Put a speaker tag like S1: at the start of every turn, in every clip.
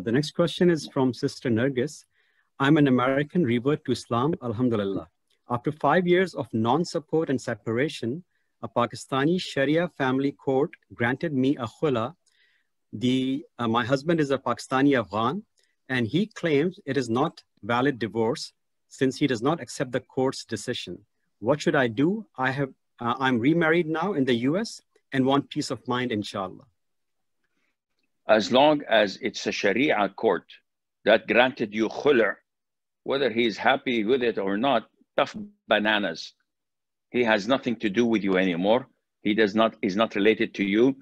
S1: Uh, the next question is from Sister Nergis. I'm an American revert to Islam, Alhamdulillah. After five years of non-support and separation, a Pakistani Sharia family court granted me a khula. The, uh, my husband is a Pakistani Afghan, and he claims it is not valid divorce since he does not accept the court's decision. What should I do? I have, uh, I'm remarried now in the US and want peace of mind, inshallah
S2: as long as it's a Sharia court that granted you khulr, whether he's happy with it or not, tough bananas. He has nothing to do with you anymore. He does not is not related to you.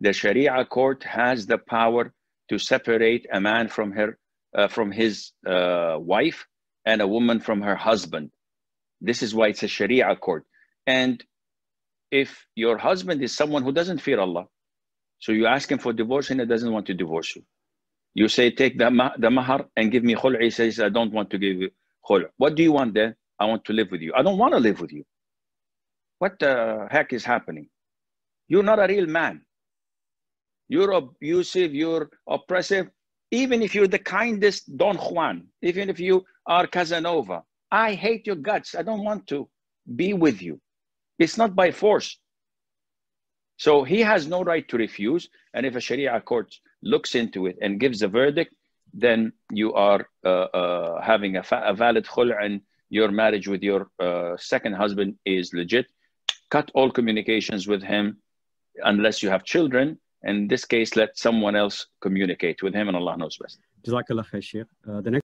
S2: The Sharia court has the power to separate a man from her uh, from his uh, wife and a woman from her husband. This is why it's a Sharia court. And if your husband is someone who doesn't fear Allah, so you ask him for divorce and he doesn't want to divorce you. You say, take the, ma- the mahar and give me khul. He says, I don't want to give you khul. What do you want then? I want to live with you. I don't want to live with you. What the heck is happening? You're not a real man. You're abusive, you're oppressive. Even if you're the kindest Don Juan, even if you are Casanova, I hate your guts. I don't want to be with you. It's not by force. So he has no right to refuse. And if a Sharia court looks into it and gives a verdict, then you are uh, uh, having a, a valid khul and your marriage with your uh, second husband is legit. Cut all communications with him unless you have children. In this case, let someone else communicate with him, and Allah knows best.
S1: Jazakallah khair, uh, the next